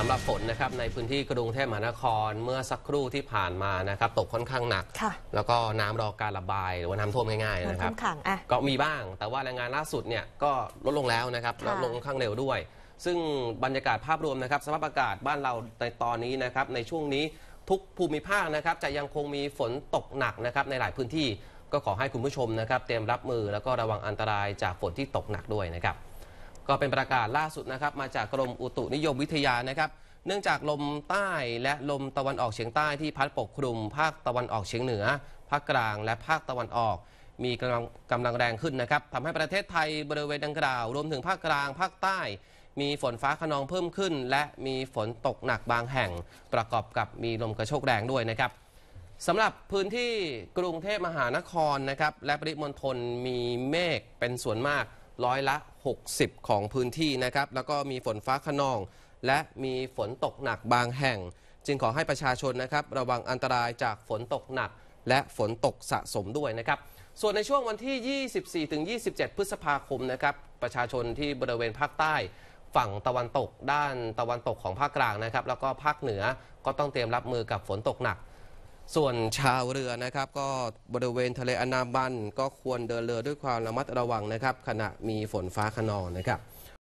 สำหรับฝนนะครับในพื้นที่กรุงเทพมหานครเมื่อสักครู่ที่ผ่านมานะครับ ตกค่อนข้างหนัก แล้วก็น้ำรอการระบาย หรือว่าน้ำท่วมง่ายๆนะครับก็มีบ้าง แต่ว่ารายงานล่าสุดเนี่ยก็ลดลงแล้วนะครับลดลงค่อนข้างเร็วด้วย ซึ่งบรรยากาศภาพรวมนะครับสภาพอากาศบ้านเราในตอนนี้นะครับในช่วงนี้ทุกภูมิภาคนะครับจะยังคงมีฝนตกหนักนะครับในหลายพื้นที่ก็ขอให้คุณผู้ชมนะครับ เตรียมรับมือแล้วก็ระวังอันตรายจากฝนที่ตกหนักด้วยนะครับก็เป็นประกาศล่าสุดนะครับมาจากกรมอุตุนิยมวิทยานะครับ เนื่องจากลมใต้และลมตะวันออกเฉียงใต้ที่พัดปกคลุม ภาคตะวันออกเฉียงเหนือ ภาคกลางและภาคตะวันออก มีกำลังกำลังแรงขึ้นนะครับทำให้ประเทศไทยบริเวณดังกล่าว รวมถึงภาคกลาง ภาคใต้ มีฝนฟ้าขนองเพิ่มขึ้นและมีฝนตกหนักบางแห่ง ประกอบกับมีลมกระโชกแรงด้วยนะครับสำหรับพื้นที่กรุงเทพมหานครนะครับและปริมณฑลมีเมฆเป็นส่วนมากร้อยละ60 ของพื้นที่นะครับ แล้วก็มีฝนฟ้าขนอง และมีฝนตกหนักบางแห่ง จึงขอให้ประชาชนนะครับ ระวังอันตรายจากฝนตกหนักและฝนตกสะสมด้วยนะครับ ส่วนในช่วงวันที่ 24-27 พฤษภาคมนะครับ ประชาชนที่บริเวณภาคใต้ฝั่งตะวันตกด้านตะวันตกของภาคกลางนะครับแล้วก็ภาคเหนือก็ต้องเตรียมรับมือกับฝนตกหนักส่วนชาวเรือนะครับก็บริเวณทะเลอันดามัน ก็ควรเดินเรือด้วยความระมัดระวังนะครับ ขณะมีฝนฟ้าขนองนะครับ